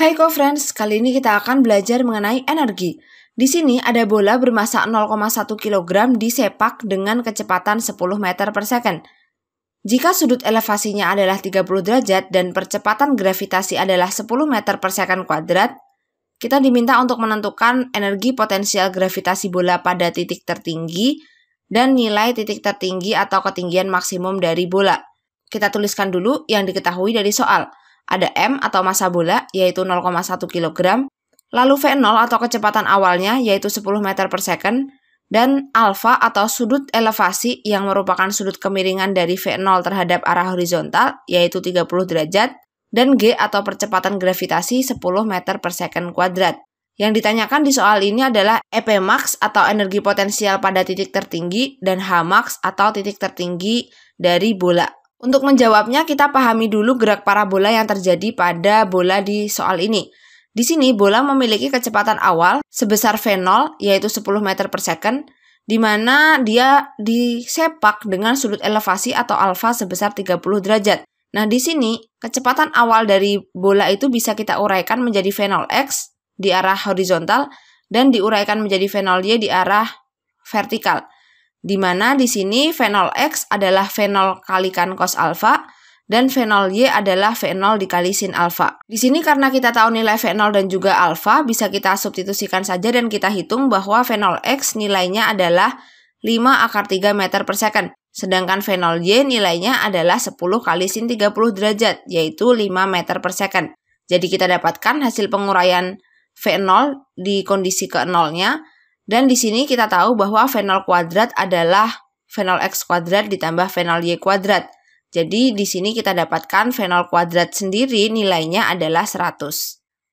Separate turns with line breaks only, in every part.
Hai co-friends, kali ini kita akan belajar mengenai energi. Di sini ada bola bermassa 0,1 kg disepak dengan kecepatan 10 meter per second. Jika sudut elevasinya adalah 30 derajat dan percepatan gravitasi adalah 10 meter per second kuadrat, kita diminta untuk menentukan energi potensial gravitasi bola pada titik tertinggi dan nilai titik tertinggi atau ketinggian maksimum dari bola. Kita tuliskan dulu yang diketahui dari soal ada M atau massa bola yaitu 0,1 kg, lalu V0 atau kecepatan awalnya yaitu 10 meter per second, dan alfa atau sudut elevasi yang merupakan sudut kemiringan dari V0 terhadap arah horizontal yaitu 30 derajat, dan G atau percepatan gravitasi 10 meter per second kuadrat. Yang ditanyakan di soal ini adalah EP max atau energi potensial pada titik tertinggi dan H max atau titik tertinggi dari bola. Untuk menjawabnya, kita pahami dulu gerak parabola yang terjadi pada bola di soal ini. Di sini, bola memiliki kecepatan awal sebesar V0, yaitu 10 meter per second, di mana dia disepak dengan sudut elevasi atau alfa sebesar 30 derajat. Nah, di sini, kecepatan awal dari bola itu bisa kita uraikan menjadi V0x di arah horizontal dan diuraikan menjadi V0y di arah vertikal di mana di sini fenol X adalah fenol kalikan cos alfa dan fenol Y adalah fenol dikali sin alfa. Di sini karena kita tahu nilai fenol dan juga alfa, bisa kita substitusikan saja dan kita hitung bahwa fenol X nilainya adalah 5 akar 3 meter per second. Sedangkan fenol Y nilainya adalah 10 kali sin 30 derajat, yaitu 5 meter per second. Jadi kita dapatkan hasil penguraian fenol di kondisi ke nolnya dan di sini kita tahu bahwa fenol kuadrat adalah fenol X kuadrat ditambah fenol Y kuadrat. Jadi di sini kita dapatkan fenol kuadrat sendiri nilainya adalah 100.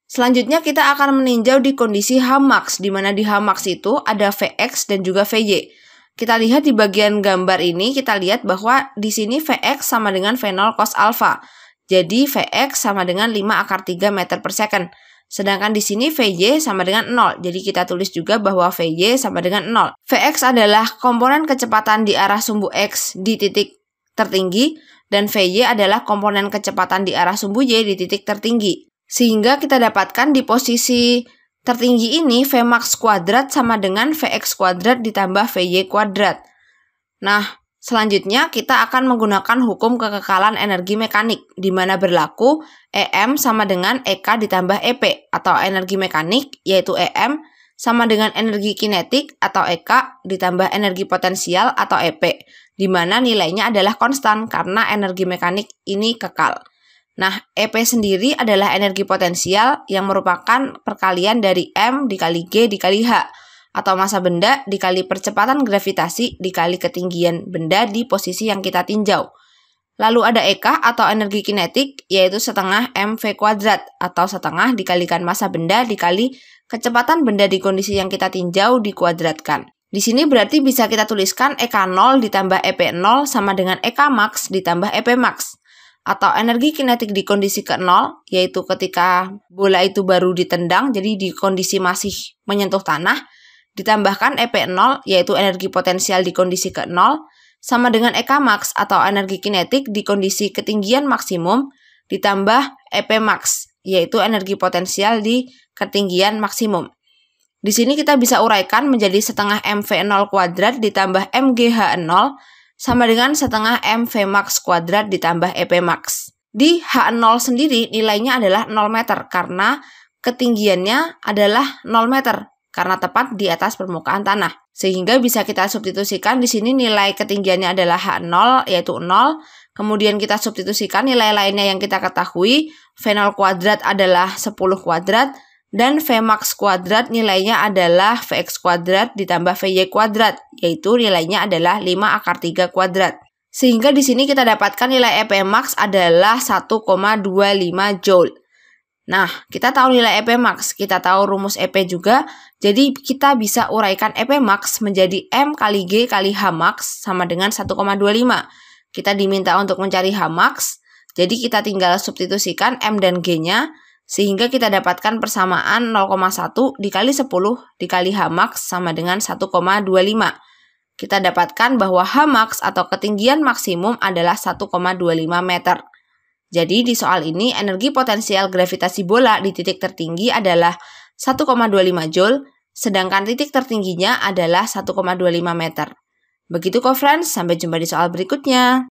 Selanjutnya kita akan meninjau di kondisi Hamax, di mana di Hamax itu ada Vx dan juga Vy. Kita lihat di bagian gambar ini, kita lihat bahwa di sini Vx sama dengan fenol cos alpha. Jadi Vx sama dengan 5 akar 3 meter per second. Sedangkan di sini VJ sama dengan 0, jadi kita tulis juga bahwa VJ sama dengan 0. Vx adalah komponen kecepatan di arah sumbu X di titik tertinggi, dan VY adalah komponen kecepatan di arah sumbu Y di titik tertinggi. Sehingga kita dapatkan di posisi tertinggi ini Vmax kuadrat sama dengan Vx kuadrat ditambah VY kuadrat. Nah, Selanjutnya, kita akan menggunakan hukum kekekalan energi mekanik, di mana berlaku EM sama dengan EK ditambah EP, atau energi mekanik, yaitu EM, sama dengan energi kinetik atau EK ditambah energi potensial atau EP, di mana nilainya adalah konstan karena energi mekanik ini kekal. Nah, EP sendiri adalah energi potensial yang merupakan perkalian dari M dikali G dikali H, atau masa benda dikali percepatan gravitasi dikali ketinggian benda di posisi yang kita tinjau. Lalu ada EK atau energi kinetik, yaitu setengah mv kuadrat atau setengah dikalikan masa benda dikali kecepatan benda di kondisi yang kita tinjau dikuadratkan. Di sini berarti bisa kita tuliskan EK0 ditambah EP0 sama dengan EK max ditambah EP max. Atau energi kinetik di kondisi ke-0, yaitu ketika bola itu baru ditendang, jadi di kondisi masih menyentuh tanah, Ditambahkan EP0 yaitu energi potensial di kondisi ke 0 sama dengan EK max atau energi kinetik di kondisi ketinggian maksimum ditambah EP max yaitu energi potensial di ketinggian maksimum. Di sini kita bisa uraikan menjadi setengah MV0 kuadrat ditambah MGH0 sama dengan setengah MV max kuadrat ditambah EP max. Di H0 sendiri nilainya adalah 0 meter karena ketinggiannya adalah 0 meter karena tepat di atas permukaan tanah. Sehingga bisa kita substitusikan di sini nilai ketinggiannya adalah H0 yaitu 0, kemudian kita substitusikan nilai lainnya yang kita ketahui, V0 kuadrat adalah 10 kuadrat, dan Vmax kuadrat nilainya adalah Vx kuadrat ditambah Vy kuadrat, yaitu nilainya adalah 5 akar 3 kuadrat. Sehingga di sini kita dapatkan nilai EP adalah 1,25 joule. Nah, kita tahu nilai EP max, kita tahu rumus EP juga, jadi kita bisa uraikan EP max menjadi M kali G kali H max sama dengan 1,25. Kita diminta untuk mencari H max, jadi kita tinggal substitusikan M dan G-nya, sehingga kita dapatkan persamaan 0,1 dikali 10 dikali H max sama dengan 1,25. Kita dapatkan bahwa H max atau ketinggian maksimum adalah 1,25 meter. Jadi di soal ini energi potensial gravitasi bola di titik tertinggi adalah 1,25 Joule, sedangkan titik tertingginya adalah 1,25 meter. Begitu kok friends, sampai jumpa di soal berikutnya.